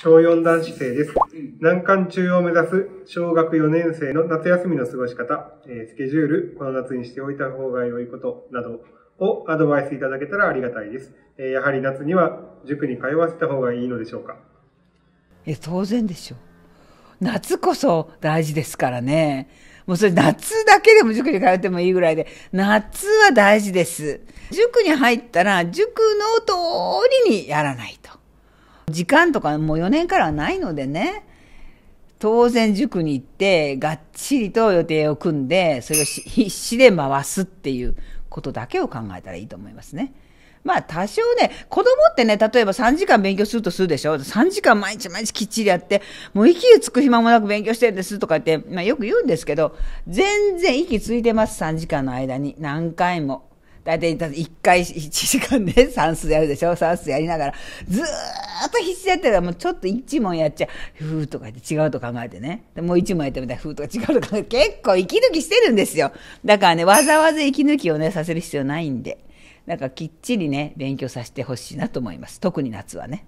小4男子生です。難関中を目指す小学4年生の夏休みの過ごし方、えー、スケジュール、この夏にしておいた方が良いことなどをアドバイスいただけたらありがたいです。えー、やはり夏には塾に通わせた方がいいのでしょうか。え当然でしょう。夏こそ大事ですからね。もうそれ夏だけでも塾に通ってもいいぐらいで、夏は大事です。塾に入ったら塾の通りにやらない。時間とかもう4年からはないのでね、当然塾に行って、がっちりと予定を組んで、それを必死で回すっていうことだけを考えたらいいと思いますね。まあ多少ね、子供ってね、例えば3時間勉強するとするでしょ ?3 時間毎日毎日きっちりやって、もう息つく暇もなく勉強してるんですとかって、まあよく言うんですけど、全然息ついてます、3時間の間に。何回も。大体1回1時間で算数やるでしょ算数やりながら、ずーっーと必死だったらもうちょっと一問やっちゃうふーとか言って違うと考えてねもう一問やってみたらふーとか違うと考えて結構息抜きしてるんですよだからねわざわざ息抜きをねさせる必要ないんでなんかきっちりね勉強させてほしいなと思います特に夏はね。